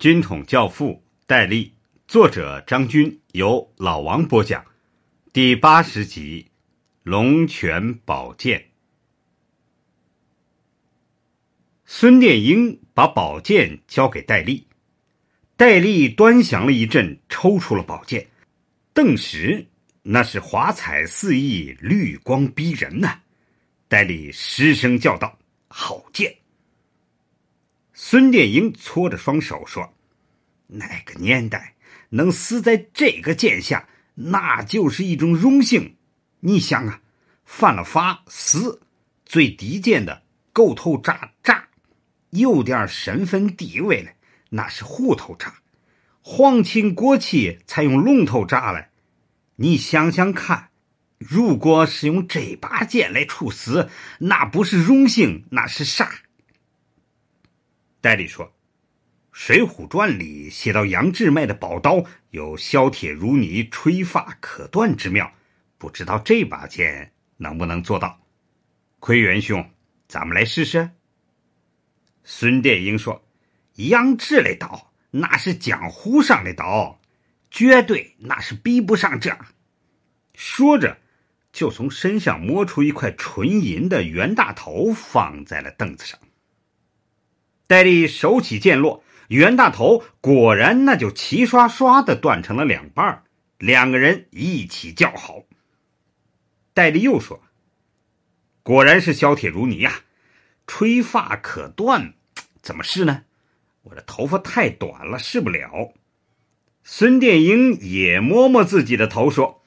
《军统教父》戴笠，作者张军，由老王播讲，第八十集《龙泉宝剑》。孙殿英把宝剑交给戴笠，戴笠端详了一阵，抽出了宝剑，顿时那是华彩四溢，绿光逼人呐！戴笠失声叫道：“好剑！”孙殿英搓着双手说：“那个年代，能死在这个剑下，那就是一种荣幸。你想啊，犯了法死，最低贱的狗头铡铡；有点身份地位了，那是虎头铡；皇亲国戚才用龙头铡嘞。你想想看，如果是用这把剑来处死，那不是荣幸，那是啥？”戴笠说：“《水浒传》里写到杨志卖的宝刀，有削铁如泥、吹发可断之妙，不知道这把剑能不能做到。奎元兄，咱们来试试。”孙殿英说：“杨志的刀，那是江湖上的刀，绝对那是比不上这。”说着，就从身上摸出一块纯银的袁大头，放在了凳子上。戴笠手起剑落，袁大头果然那就齐刷刷的断成了两半两个人一起叫好。戴笠又说：“果然是削铁如泥呀，吹发可断，怎么试呢？我的头发太短了，试不了。”孙殿英也摸摸自己的头说：“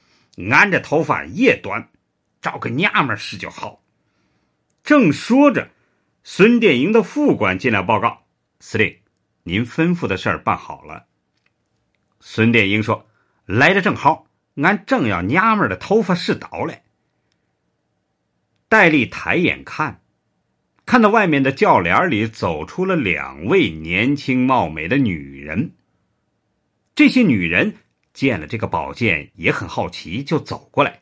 俺这头发也短，找个娘们试就好。”正说着。孙殿英的副官进来报告：“司令，您吩咐的事儿办好了。”孙殿英说：“来的正好，俺正要娘们的头发试倒嘞。”戴笠抬眼看，看到外面的轿帘里走出了两位年轻貌美的女人。这些女人见了这个宝剑也很好奇，就走过来。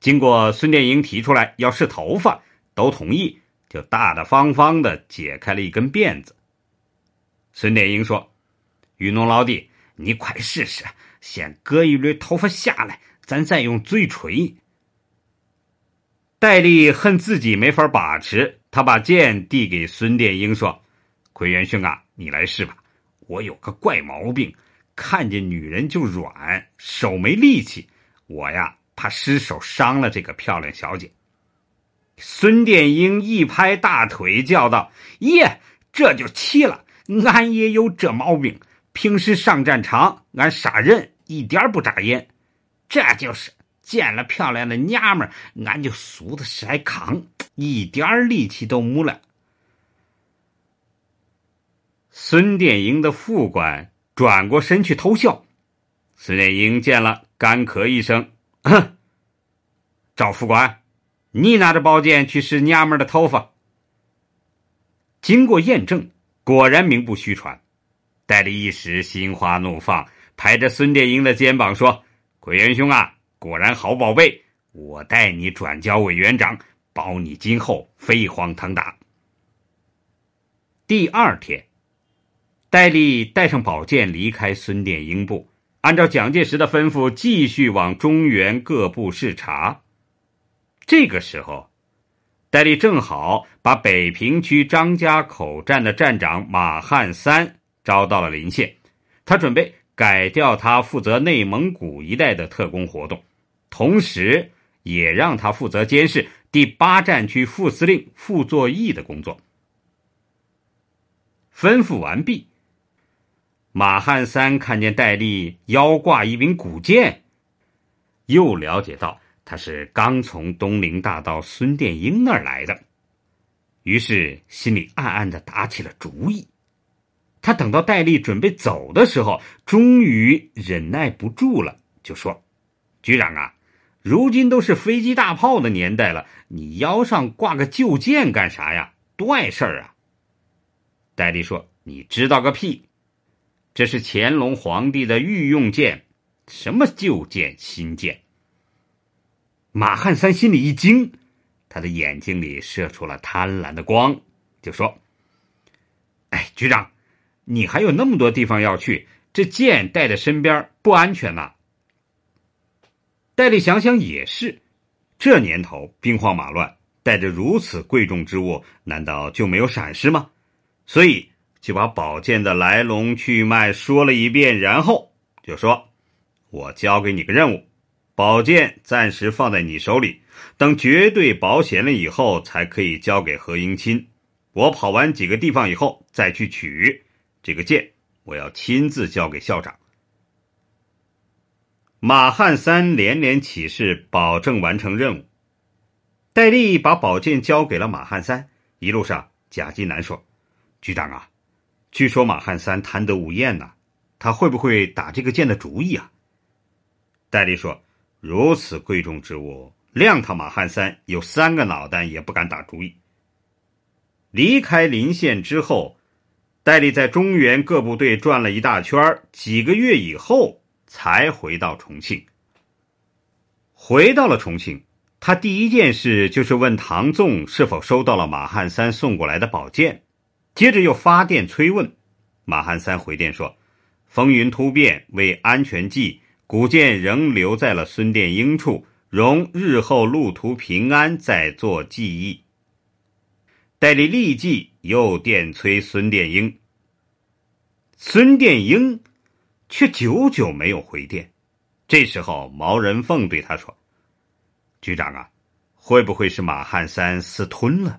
经过孙殿英提出来要试头发，都同意。就大大方方的解开了一根辫子。孙殿英说：“雨农老弟，你快试试，先割一缕头发下来，咱再用嘴锤。”戴笠恨自己没法把持，他把剑递给孙殿英说：“奎元兄啊，你来试吧。我有个怪毛病，看见女人就软，手没力气。我呀，怕失手伤了这个漂亮小姐。”孙殿英一拍大腿，叫道：“耶，这就奇了！俺也有这毛病。平时上战场，俺杀人一点不眨眼，这就是见了漂亮的娘们，俺就俗的筛糠，一点力气都没了。”孙殿英的副官转过身去偷笑，孙殿英见了，干咳一声：“哼，赵副官。”你拿着宝剑去试娘们的头发。经过验证，果然名不虚传。戴笠一时心花怒放，拍着孙殿英的肩膀说：“鬼元兄啊，果然好宝贝！我代你转交委员长，保你今后飞黄腾达。”第二天，戴笠带上宝剑离开孙殿英部，按照蒋介石的吩咐，继续往中原各部视察。这个时候，戴笠正好把北平区张家口站的站长马汉三招到了临县，他准备改掉他负责内蒙古一带的特工活动，同时也让他负责监视第八战区副司令傅作义的工作。吩咐完毕，马汉三看见戴笠腰挂一柄古剑，又了解到。他是刚从东陵大盗孙殿英那儿来的，于是心里暗暗的打起了主意。他等到戴笠准备走的时候，终于忍耐不住了，就说：“局长啊，如今都是飞机大炮的年代了，你腰上挂个旧剑干啥呀？多碍事儿啊！”戴笠说：“你知道个屁！这是乾隆皇帝的御用剑，什么旧剑、新剑？”马汉三心里一惊，他的眼睛里射出了贪婪的光，就说：“哎，局长，你还有那么多地方要去，这剑带在身边不安全呐。”戴笠想想也是，这年头兵荒马乱，带着如此贵重之物，难道就没有闪失吗？所以就把宝剑的来龙去脉说了一遍，然后就说：“我交给你个任务。”宝剑暂时放在你手里，等绝对保险了以后才可以交给何应钦。我跑完几个地方以后再去取这个剑，我要亲自交给校长。马汉三连连起誓保证完成任务。戴笠把宝剑交给了马汉三。一路上，贾金南说：“局长啊，据说马汉三贪得无厌呐，他会不会打这个剑的主意啊？”戴笠说。如此贵重之物，谅他马汉三有三个脑袋也不敢打主意。离开临县之后，戴笠在中原各部队转了一大圈几个月以后才回到重庆。回到了重庆，他第一件事就是问唐纵是否收到了马汉三送过来的宝剑，接着又发电催问。马汉三回电说：“风云突变，为安全计。”古剑仍留在了孙殿英处，容日后路途平安再做记忆。戴笠立即又电催孙殿英，孙殿英却久久没有回电。这时候，毛人凤对他说：“局长啊，会不会是马汉三私吞了？”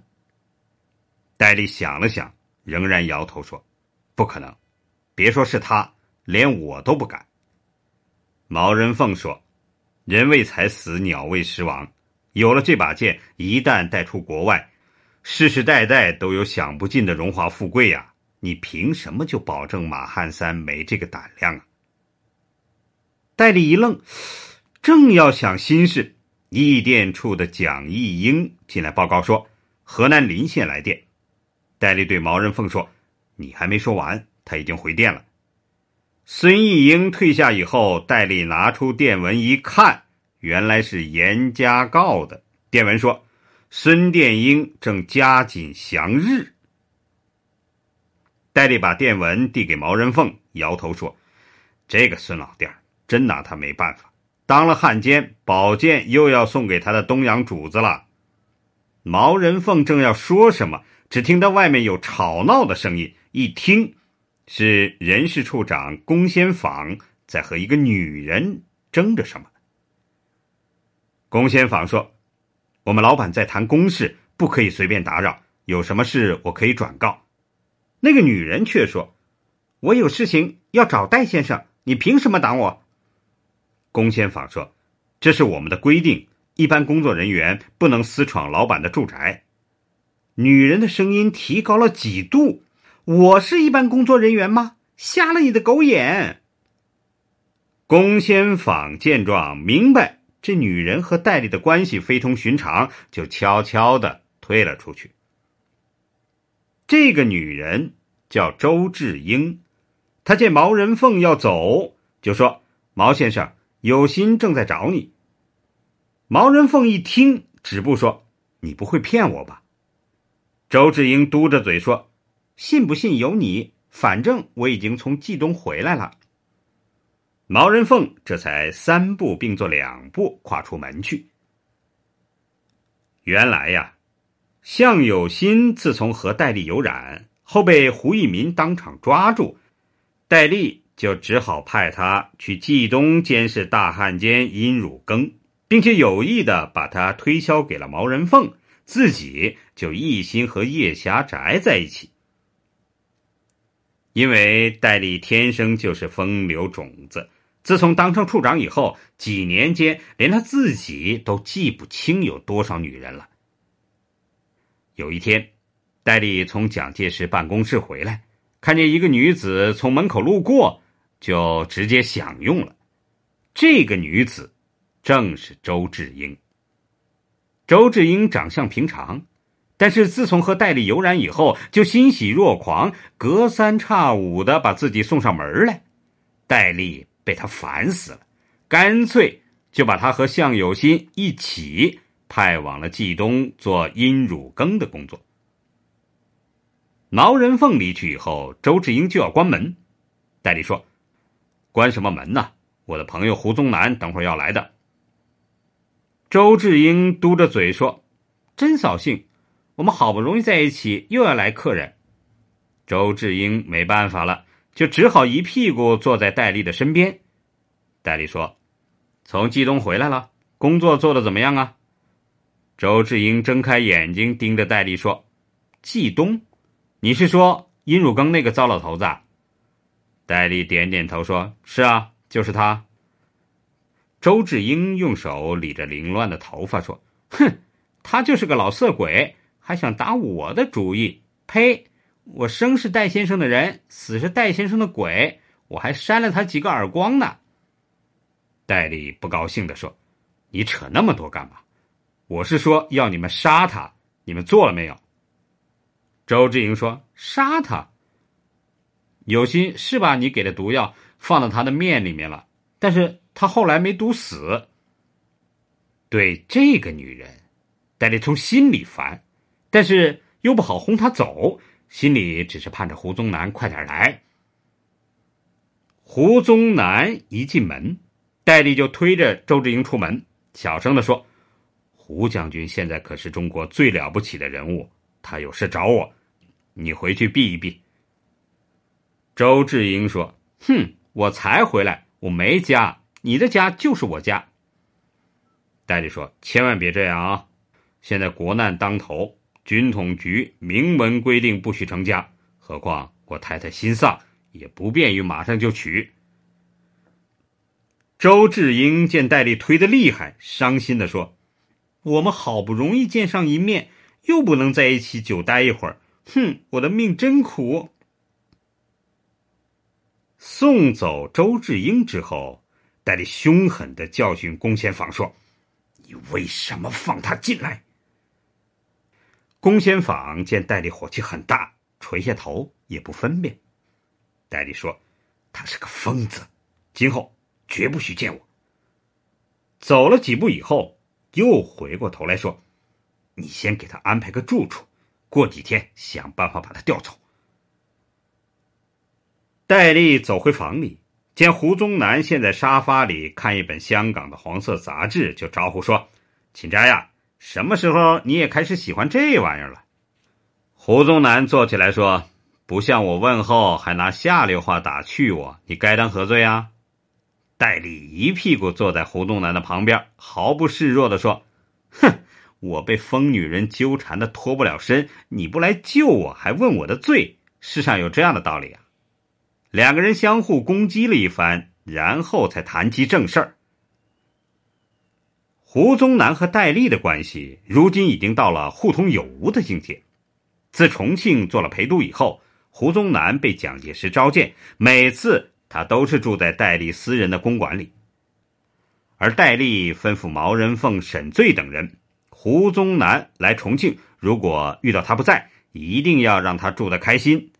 戴笠想了想，仍然摇头说：“不可能，别说是他，连我都不敢。”毛人凤说：“人为财死，鸟为食亡。有了这把剑，一旦带出国外，世世代代都有享不尽的荣华富贵呀！你凭什么就保证马汉三没这个胆量啊？”戴笠一愣，正要想心事，译电处的蒋义英进来报告说：“河南临县来电。”戴笠对毛人凤说：“你还没说完，他已经回电了。”孙义英退下以后，戴笠拿出电文一看，原来是严家告的电文，说孙殿英正加紧降日。戴笠把电文递给毛人凤，摇头说：“这个孙老弟儿真拿他没办法，当了汉奸，宝剑又要送给他的东洋主子了。”毛人凤正要说什么，只听到外面有吵闹的声音，一听。是人事处长龚先访在和一个女人争着什么？龚先访说：“我们老板在谈公事，不可以随便打扰。有什么事，我可以转告。”那个女人却说：“我有事情要找戴先生，你凭什么挡我？”龚先访说：“这是我们的规定，一般工作人员不能私闯老板的住宅。”女人的声音提高了几度。我是一般工作人员吗？瞎了你的狗眼！龚先访见状明白，这女人和戴笠的关系非同寻常，就悄悄的退了出去。这个女人叫周志英，她见毛人凤要走，就说：“毛先生有心，正在找你。”毛人凤一听，止步说：“你不会骗我吧？”周志英嘟着嘴说。信不信由你，反正我已经从冀东回来了。毛人凤这才三步并作两步跨出门去。原来呀，向有心自从和戴笠有染后，被胡逸民当场抓住，戴笠就只好派他去冀东监视大汉奸殷汝耕，并且有意的把他推销给了毛人凤，自己就一心和叶霞宅在一起。因为戴笠天生就是风流种子，自从当上处长以后，几年间连他自己都记不清有多少女人了。有一天，戴笠从蒋介石办公室回来，看见一个女子从门口路过，就直接享用了。这个女子正是周志英。周志英长相平常。但是自从和戴笠有染以后，就欣喜若狂，隔三差五的把自己送上门来。戴笠被他烦死了，干脆就把他和向有新一起派往了冀东做阴乳羹的工作。毛人凤离去以后，周志英就要关门。戴笠说：“关什么门呢？我的朋友胡宗南等会儿要来的。”周志英嘟着嘴说：“真扫兴。”我们好不容易在一起，又要来客人。周志英没办法了，就只好一屁股坐在戴笠的身边。戴笠说：“从冀东回来了，工作做的怎么样啊？”周志英睁开眼睛盯着戴笠说：“冀东，你是说殷汝耕那个糟老头子？”戴笠点点头说：“是啊，就是他。”周志英用手理着凌乱的头发说：“哼，他就是个老色鬼。”还想打我的主意？呸！我生是戴先生的人，死是戴先生的鬼，我还扇了他几个耳光呢。戴笠不高兴的说：“你扯那么多干嘛？我是说要你们杀他，你们做了没有？”周志英说：“杀他，有心是把你给的毒药放到他的面里面了，但是他后来没毒死。”对这个女人，戴笠从心里烦。但是又不好轰他走，心里只是盼着胡宗南快点来。胡宗南一进门，戴笠就推着周志英出门，小声的说：“胡将军现在可是中国最了不起的人物，他有事找我，你回去避一避。”周志英说：“哼，我才回来，我没家，你的家就是我家。”戴笠说：“千万别这样啊，现在国难当头。”军统局明文规定不许成家，何况我太太心丧，也不便于马上就娶。周志英见戴笠推的厉害，伤心的说：“我们好不容易见上一面，又不能在一起久待一会儿，哼，我的命真苦。”送走周志英之后，戴笠凶狠的教训龚千房说：“你为什么放他进来？”龚先坊见戴笠火气很大，垂下头，也不分辨。戴笠说：“他是个疯子，今后绝不许见我。”走了几步以后，又回过头来说：“你先给他安排个住处，过几天想办法把他调走。”戴笠走回房里，见胡宗南现在沙发里看一本香港的黄色杂志，就招呼说：“秦斋呀。”什么时候你也开始喜欢这玩意儿了？胡宗南坐起来说：“不向我问候，还拿下流话打趣我，你该当何罪啊？”戴笠一屁股坐在胡宗南的旁边，毫不示弱的说：“哼，我被疯女人纠缠的脱不了身，你不来救我还问我的罪，世上有这样的道理啊？”两个人相互攻击了一番，然后才谈及正事儿。胡宗南和戴笠的关系，如今已经到了互通有无的境界。自重庆做了陪都以后，胡宗南被蒋介石召见，每次他都是住在戴笠私人的公馆里。而戴笠吩咐毛人凤、沈醉等人，胡宗南来重庆，如果遇到他不在，一定要让他住得开心。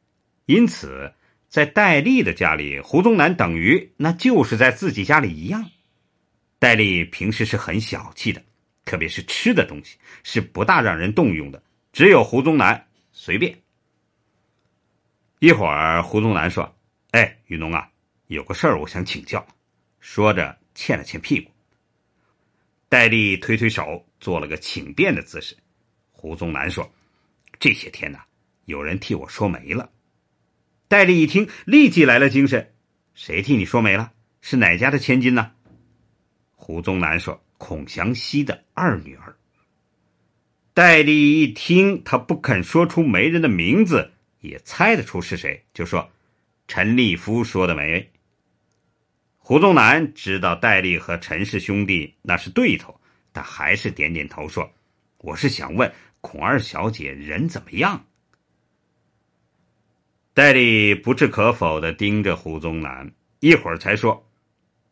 因此，在戴笠的家里，胡宗南等于那就是在自己家里一样。戴笠平时是很小气的，特别是吃的东西是不大让人动用的。只有胡宗南随便。一会儿，胡宗南说：“哎，雨农啊，有个事儿我想请教。”说着，欠了欠屁股。戴笠推推手，做了个请便的姿势。胡宗南说：“这些天呐，有人替我说媒了。”戴笠一听，立即来了精神：“谁替你说媒了？是哪家的千金呢？”胡宗南说：“孔祥熙的二女儿。”戴笠一听，他不肯说出媒人的名字，也猜得出是谁，就说：“陈立夫说的媒。”胡宗南知道戴笠和陈氏兄弟那是对头，但还是点点头说：“我是想问孔二小姐人怎么样。”戴笠不置可否的盯着胡宗南，一会儿才说。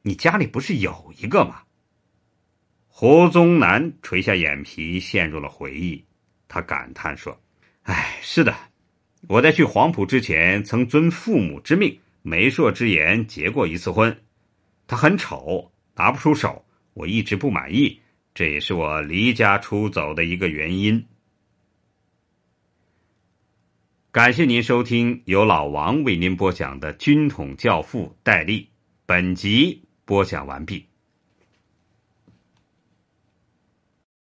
你家里不是有一个吗？胡宗南垂下眼皮，陷入了回忆。他感叹说：“哎，是的，我在去黄埔之前，曾遵父母之命、媒妁之言结过一次婚。他很丑，拿不出手，我一直不满意。这也是我离家出走的一个原因。”感谢您收听由老王为您播讲的《军统教父》戴笠本集。播讲完毕。